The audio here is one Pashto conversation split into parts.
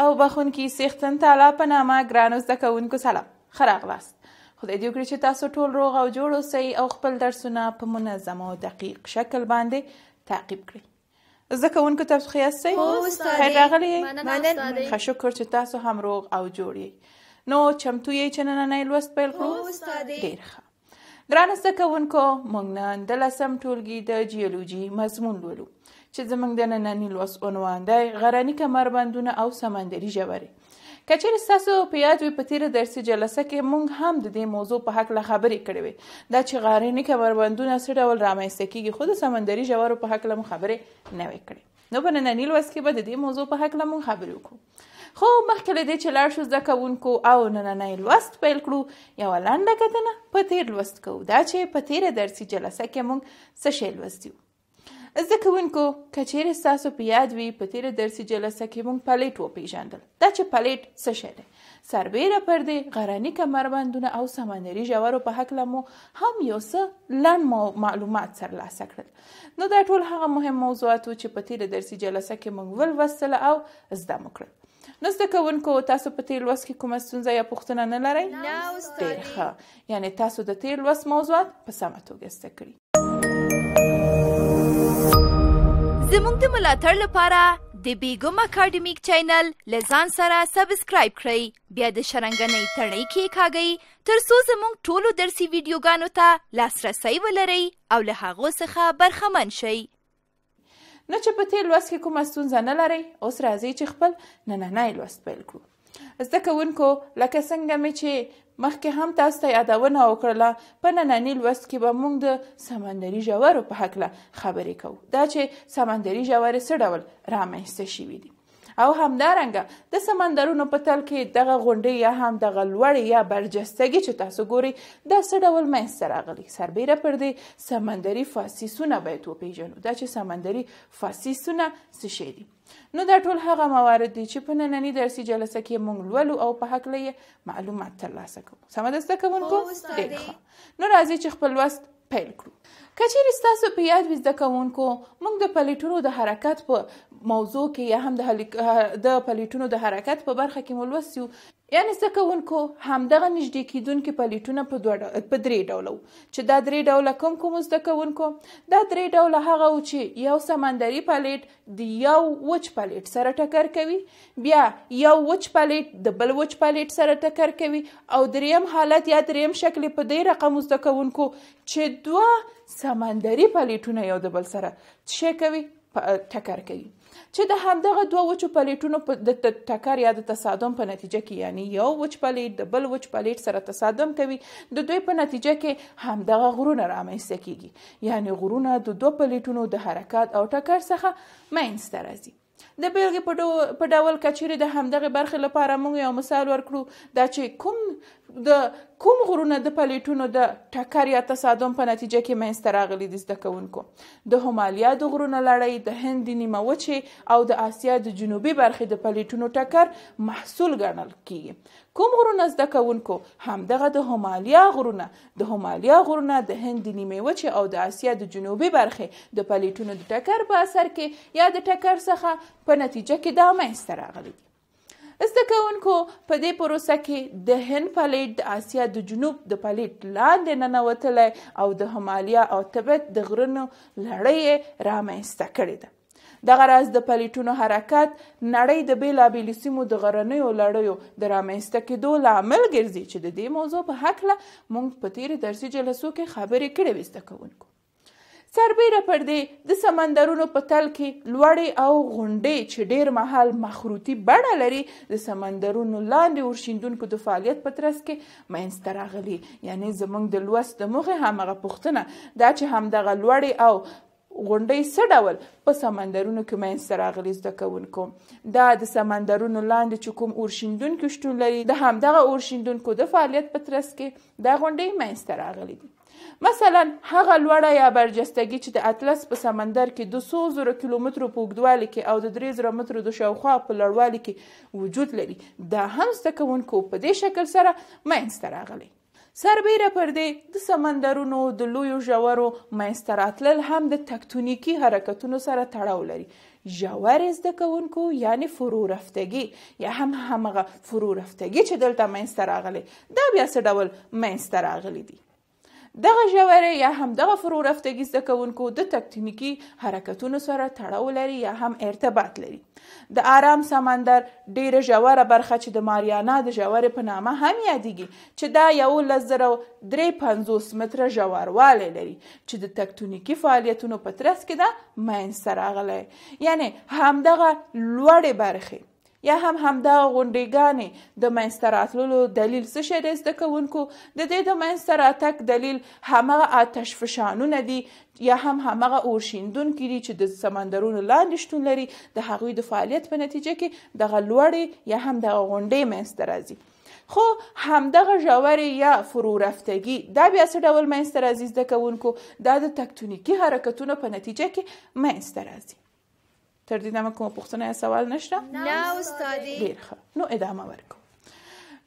او بخونکي سیختن تعالی په نامه ګرانو زده کوونکو سلام ښه راغلاست خدای دې وکړي چې تاسو ټول روغ او جوړ اوسئ او خپل درسونه په منظم او دقیق شکل باندې تعقیب کړئ زده کوونکو تاسو ښه یاستئ خیر راغلي ښه شکر چې تاسو هم روغ او جوړ یئ نو چمتو یئ چې نننی لوست پیل کړو ډېر ښه ګرانو زده کوونکو موږ نن د لسم ټولګي د جیولوجي مضمون لولو چې زمونږ د ننني لوست عنوان دی غرني کمربندونه او سمندري ژورې که چیرې ستاسو په یاد وي په تېره درسي جلسه کې موږ هم د دې موضوع په هکله خبرې کړې وې دا چې غرني کمربندونه څه ډول رامنځته کېږي خو د سمندري ژورو په هکله مو خبرې نه وې کړې نو په ننني لوست کې به د دې موضوع په هکله موږ خبرې وکړو خو مخکې له دې چې لاړ شو زده کوونکو او نننی لوست پیل کړو یوه لنډه کتنه په تېر لوست کوو دا چې په تېره درسي جلسه کې موږ څه شی لوستي وو زده کوونکو که چیرې ستاسو په یاد وي په تیره درسي جلسه کې موږ پلیټ وپیژندل دا چې پلیټ څه شی دی سربیره پردې غرني کمربندونه او سمندري ژورو په هکله مو هم یو څه لنډ معلومات ترلاسه کړل نو دا ټول هغه مهم موضوعات وو چې په تیره درسي جلسه کې موږ ولوستله او زده مو کړل نو زده کوونکو تاسو په تیر لوست کې کومه ستونزه یا پوښتنه نه لرئ ډېر ښه یعنی تاسو د تیر لوست موضوعات په سمه توګه زده کړي زموږ د ملاتړ لپاره د بیګم اکیډمیک چینل لزان سره سبسکرایب کړئ بیا د شرنګنۍ تړۍ کې کاږئ ترڅو زموږ ټولو درسي ویډیوګانو ته لاسرسی ولرئ او له هغو څخه برخمن شئ نو چې په تیر لوست کې کومه ستونزه نه لرئ اوس راځئ چې خپل نننی لوست پیل کړو زده کوونکو لکه څنګه مې چې مخکې هم تاسو ته یادونه وکړله په ننني لوست کې به موږ د سمندري ژورو په هکله خبرې کوو دا چې سمندري ژورې څه ډول رامنځته شوي دي او همدارنګه د سمندرونو په تل کې دغه غونډې یا هم دغه لوړې یا برجستګي چې تاسو ګوري د څه ډول منځته راغلي سربیره پر دې سمندري فاسیسونه باید وپیژنو دا چې سمندري فاسیسونه څه شی دي نو دا ټول هغه موارد دي چې په نننۍ درسي جلسه کې موږ لولو او په حق لې معلومات ترلاسه کوو سمه دسته کوونکو نو راځي چې خپل وست پیل کړو که چیرې ستاسو په یاد وي زده کوونکو موږ د پلیټونو د حرکت په موضوع کې یا هم د د پلیټونو د حرکت په برخه کې مو لوستیو یعنی زده کوونکو همدغه نږدې کیدونکي پلیټونه په دوه په درې ډوله چې دا درې ډوله کوم کوم زده کوونکو دا درې ډوله هغه و چې یو سمندري پلیټ د یو وچ پلیټ سره ټکر کوي بیا یو وچ پلیټ د بل وچ پلیټ سره ټکر کوي او دریم حالت یا دریم شکل په دې رقم زده کوونکو چې دوه سمندري پلیټونه یو د بل سره څه کوي ټکر کوي چې د همدغه دوه وچو پلیټونو د ټکر یا د تصادم په نتیجه کې یعنی یو وچ پلیټ د بل وچ پلیټ سره تصادم کوي د دوی په نتیجه کې همدغه غرونه رامنځته کیږي یعنی غرونه د دوه پلیټونو د حرکت او ټکر څخه منځته راځي د بیلګې په ډول کچېرې د همدغه برخې لپاره موږ یو مثال ورکړو دا چې کوم د کوم غرونه د پلیټونو د ټکر یا تصادم په نتیجه کې منځته راغلي دي زده کوونکو د همالیا د غرونو لړۍ د هند د نیمه وچې او د آسیا د جنوبي برخې د پلیټونو ټکر محصول ګڼل کیږي کوم غرونه زده کوونکو همدغه د همالیا غرونه د همالیا غرونه د هند د نیمه وچې او د آسیا د جنوبي برخې د پلیټونو د ټکر په اثر کې یا د ټکر څخه په نتیجه کې دا منځته راغلي دي زده کوونکو په دې پروسه کې د هند پلیټ د آسیا د جنوب د پلیټ لاندې ننوتلی او د همالیا او تبت د غرونو لړۍ یې رامنځته کړې ده دغه راز د پلیټونو حرکت نړۍ د بېلابېلو سیمو د غرنیو لړیو د رامنځته کېدو لامل ګرځي چې د دې موضوع په هکله موږ په تېرې درسي جلسو کې خبرې کړې وې زده کوونکو سربیره پر دې د سمندرونو په تل کې لوړې او غونډې چې ډیر مهال مخروطي بڼه لري د سمندرونو لاندې ورشیندونکو د فعالیت په ترڅ کې منځته راغلي یعنی زموږ د لوست د موخې همغه پوښتنه دا چې همدغه لوړې او غونډۍ څه ډول په سمندرونو کې منځته راغلي زده کوونکو دا د سمندرونو لاندې چې کوم اورشیندونکو شتون لري د همدغه اورشیندونکو د فعالیت په ترڅ کې دا غونډۍ منځته راغلي دي مثلا هغه لوړه یا برجستګي چې د اطلس په سمندر کې د څو زره کیلومترو په اوږدوالي کې او د درې زره مترو د شاوخوا په لوړوالي کې وجود لري دا هم زده کوونکو په دې شکل سره منځته راغلی سربیره پر دې د سمندرونو د لویو ژورو منځته راتلل هم د تکتونیکی حرکتونو سره تړاو لري ژور زده کوونکو یعنی فرو رفتگی یا هم همغه فرو رفتگی چې دلته منځته راغلی دا بیا څه ډول منځته راغلی دي دغه ژورې یا هم دغه فرو رفتګي زده کوونکو د تکتونیکی حرکتونو سره تړاو لري یا هم ارتباط لري د آرام سمندر ډیره ژوره برخه چې د ماریانا د ژورې په نامه هم یادیږي چې دا یو لزرو درې پنځوس متره ژوروالی لري چې د تکتونیکی فعالیتونو په ترڅ کې دا مینځ راغلی یعنی همدغه لوړې برخې یا هم همدا غونډې ګانې د منځته راتللو دلیل څه شی دی زده کوونکو د دې د منځته راتګ دلیل همغه آتش فشانونه دي یا هم همغه اورشیندونکي دي چې د سمندرونو لاندې شتون لري د هغوی د فعالیت په نتیجه کې دغه لوړې یا هم دغه غونډې منځته راځي خو همدغه ژورې یا فرورفتګي دا بیا څه ډول منځته راځي زده کوونکو دا د تکتونیکي حرکتونو په نتیجه کې منځته راځي تر دې دمه کوم پوښتنه یا سوال نشته نه استادې ډیر ښه نو ادامه ورکو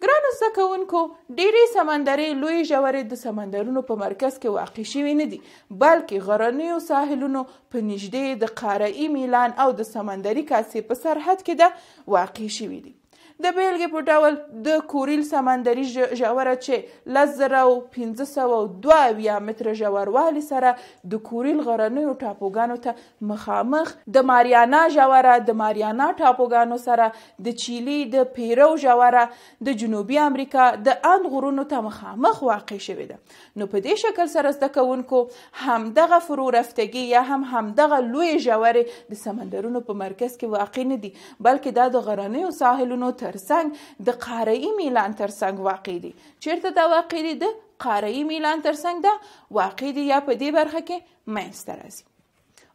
ګران زده کوونکو ډېری سمندري لوی ژورې د سمندرونو په مرکز کې واقع شوي نه دي بلکې غرنیو ساحلونو په نږدې د قارعي میلان او د سمندري کاسې په سرحد کې ده واقع شوي دي د بیلګې په ډول د کوریل سمندري ژوره چې لس زره او پنځه سوه دوه اویا متره ژوروالي سره د کوریل غرنیو ټاپوګانو ته مخامخ د ماریانا ژوره د ماریانا ټاپوګانو سره د چیلي د پیرو ژوره د جنوبي امریکا د اند غرونو ته مخامخ واقع شوې ده نو په دې شکل سره زده کوونکو همدغه فرو رفتګي یا هم همدغه لوی ژورې د سمندرونو په مرکز کې واقع نه دي بلکې دا د غرنیو ساحلونو تر ترڅنګ د قاره میلان ترڅنګ واقع دي چیرته دا واقع دي د قاره میلان ترڅنګ دا واقع دي یا په دې برخه کې منځته راځي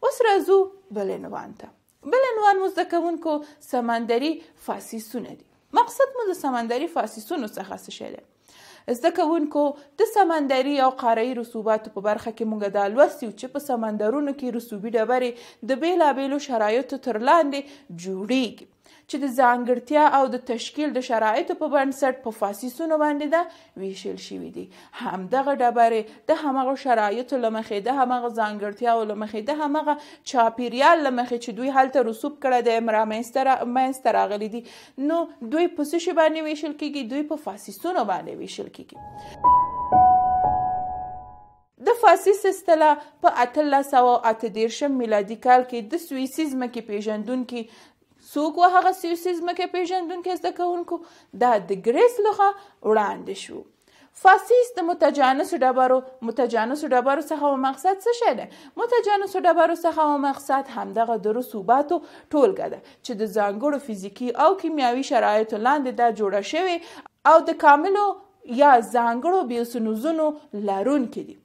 اوس راځو بل عنوان ته بل عنوان مو زده کوونکو سمندري فاسیسونه دي مقصد مو د سمندري فاسیسونو څخه څه شی دی زده کوونکو د سمندري او قاري رسوباتو په برخه کې مونږ دا لوستیو چې په سمندرونو کې رسوبي ډبرې د بیلابېلو شرایطو تر لاندې جوړیږي چې د ځانګړتیا او د تشکیل د شرایطو په بنسټ په فاسیسونو باندې ده ویشل شوي دي همدغه ډبرې د همغه شرایطو له مخې د همغه ځانګړتیاو له مخې د همغه چاپیریال له مخې چې دوی هلته رسوب کړی دی منځته راغلي دي نو دوی په څه شي باندې ویشل کیږي دوی په فاسیسونو باندې ویشل کیږي د فاسیس اصطلاح په 1838 میلادي کال کې د سوئیسي ځمکې پیژندونکو څوک و هغه سیاسي ځمکه پیژندونکو زده کوونکو دا د ګریس لخوا وړاندې شو فاسیس د متجانسو ډبرو متجانسو ډبرو څخه و مقصد څه شی ده متجانسو ډبرو څخه و مقصد همدغه د رسوباتو ټولګه ده چې د ځانګړو فزیکی او کیمیاوي شرایطو لاندې دا جوړه شوې او د کاملو یا ځانګړو بیوسنوزونو لرونکي دي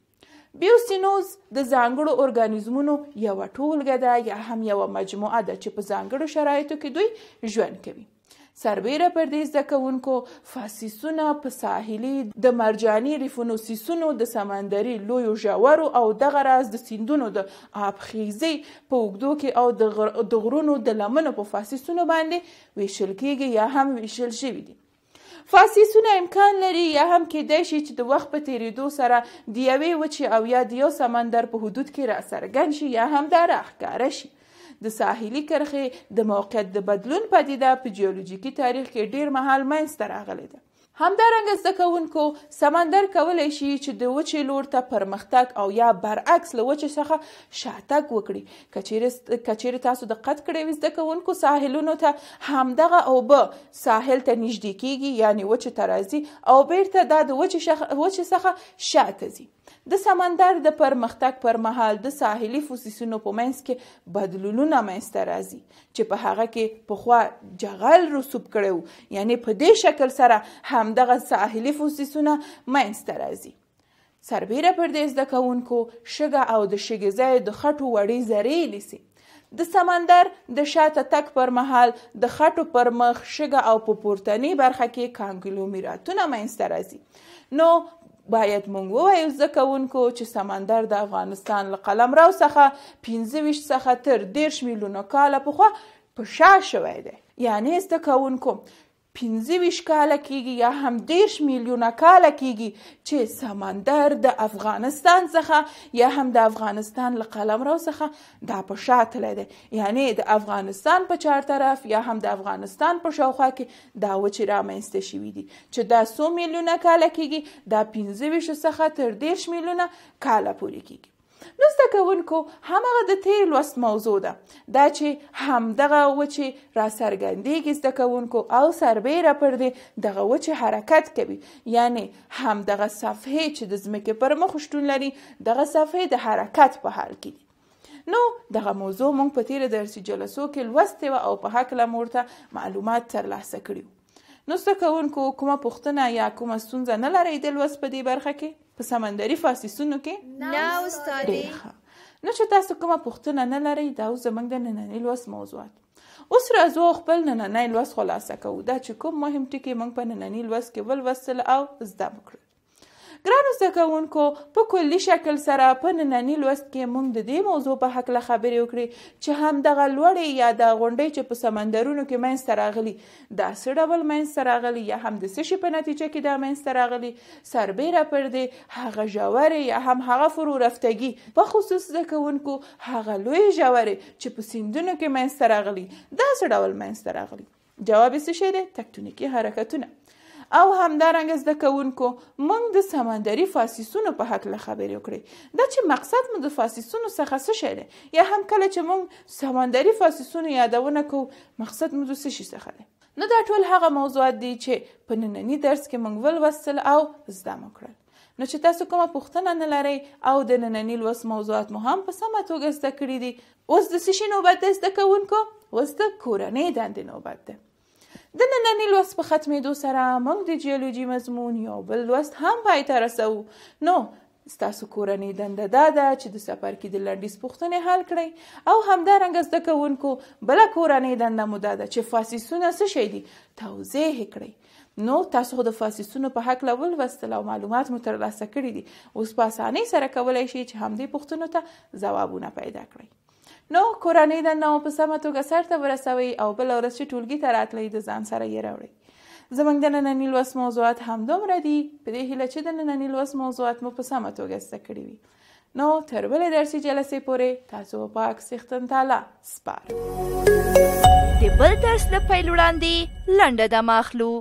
بیوسینوز د ځانګړو ارګانیزمونو یوه ټولګه ده یا هم یوه مجموعه ده چې په ځانګړو شرایطو کې دوی ژوند کوي سربیره پر دې زده کوونکو فاسیسونه په ساحلي د مرجاني ریفونو سیسونو د سمندري لویو ژورو او دغه راز د سیندونو د آبخیزي په اوږدو کې او د غرونو د لمنو په فاسیسونو باندې ویشل کیږي یا هم ویشل شوي دي فاسیسونه امکان لري یا هم کېدای شي چې د وخت په تیریدو سره د یوې وچې او یا د یو سمندر په حدود کې راڅرګند شي یا هم دا راښکاره شي د ساحلي کرښې د موقعیت د بدلون پدیده په جیولوجیکي تاریخ کې ډیر مهال منځته راغلې ده همدارنګه زده کوونکو سمندر کولی شي چې د وچې لور ته پرمختګ او یا برعکس له وچې څخه شاتګ وکړي کچېرې تاسو دقت کړی وي زده کوونکو ساحلونو ته همدغه اوبه ساحل ته نږدې کیږي یعنې وچې ته راځي او بیرته دا د وچې څخه شاته ځي د سمندر د پرمختګ پر مهال د ساحلي فوسیسونو په منځ کې بدلونونه منځته راځي چې په هغه کې پخوا جغل رسوب کړو یعنی په دې شکل سره همدغه ساحلي فوسیسونه منځته راځي سربیره پر دې زده کوونکو شګه او د شګې ځای د خټو وړې زرې لیسي د سمندر د شاته تک پر مهال د خټو پر مخ شګه او په پورتنی برخه کې کانګلومیراتونه منځته راځي نو باید مونږ ووایو زده کوونکو چې سمندر د افغانستان له قلمرو څخه پنځه ویشت څخه تر دېرش میلیونه کاله پخوا په شا شوی دی یعنې زده کوونکو 15 کاله کیږي یا هم 10 میلیونه کاله کیږي چې سمندر د افغانستان څخه یا هم د افغانستان له قلمرو څخه دا په شاتله دی یعنی د افغانستان په چار طرف یا هم د افغانستان په شاوخوا کې دا وچې رامنځته شوي دي چې دا 100 میلیونه کاله کیږي دا 15 څخه تر 10 میلیونه کاله پورې کیږي نو زده کوونکو همغه د تیر لوست موضوع ده دا چې همدغه وچې راڅرګندېږي زده کوونکو او سربیره پر دې دغه وچې حرکت کوي یعنی همدغه صفحې چې د ځمکې پر مخ شتون لري دغه صفحې د حرکت په حال کې دي نو دغه موضوع مونږ په تیره درسي جلسو کې لوستې وه او په هکله مو ورته معلومات ترلاسه کړي نو زده کوونکو کومه پوښتنه یا کومه ستونزه نه لرئ د لوست په دې برخه کې په سمندري فاسیسونو کې نه استاد نو چې تاسو کومه پوښتنه نه لرئ دا زموږ د نننۍ لوست موضوعات اوس راځو خپل نننۍ لوست خلاصه کوو دا چې کوم مهم ټکي موږ په نننۍ لوست کې ولوستل او زده کړو ګرانو زده کوونکو په کلي شکل سره په ننني لوست کې موږ د دې موضوع په هکله خبرې وکړې چې همدغه لوړې یا د غونډۍ چې په سمندرونو کې منځته راغلي دا څه ډول منځته راغلي یا هم د څه شي په نتیجه کې دا منځته راغلي سربیره پر دې هغه ژورې یا هم هغه فرو رفتګي په خصوص زده کوونکو هغه لوی ژورې چې په سیندونو کې منځته راغلي دا څه ډول منځته راغلي جواب څه شی دی تکتونیکی حرکتونه او همدارنګه زده کوونکو موږ د سمندري فاسیسونو په هکله خبرې وکړې دا چې مقصد مو د فاسیسونو څخه څه شی دی یا هم کله چې موږ سمندري فاسیسونو یادونه کوو مقصد مو د څه شي څخه دی نو دا ټول هغه موضوعات دي چې په نننی درس کې موږ ولوستل او زده مو کړل نو چې تاسو کومه پوښتنه نه لرئ او د نننی لوست موضوعات مو هم په سمه توګه زده کړي دي اوس د سشي نوبت دی زده کوونکو اوس د کورنۍ دندې نوبت ده د ننني لوست په ختمېدو سره موږ د جیولوجي مضمون یو بل لوست هم پای ته رسوو نو ستاسو کورنۍ دنده دا ده چې د سفر کې د لنډیز پوښتنې حل کړئ او همدارنګه زده کوونکو بله کورنۍ دنده مو دا ده چې فاسیسونه څه شی دي توضیح کړئ نو تاسو خو د فاسیسونو په هکله ولوستل او معلومات مو ترلاسه کړي دي اوس په اسانۍ سره کولی شئ چې همدې پوښتنو ته ځوابونه پیدا کړئ نو کورنۍ دنده مو په سمه توګه سرته ورسوئ او بله ورځ چې ټولګي ته راتلئ د ځان سره یې راوړئ زموږ د ننني لوست موضوعات همدومره دي په دې هیله چې د ننني لوست موضوعات مو په سمه توګه زده کړي وي نو تر بلې درسي جلسې پورې تاسو په پاک څښتن تعالی سپار د بل درس د پیل وړاندې لنډه دمه اخلو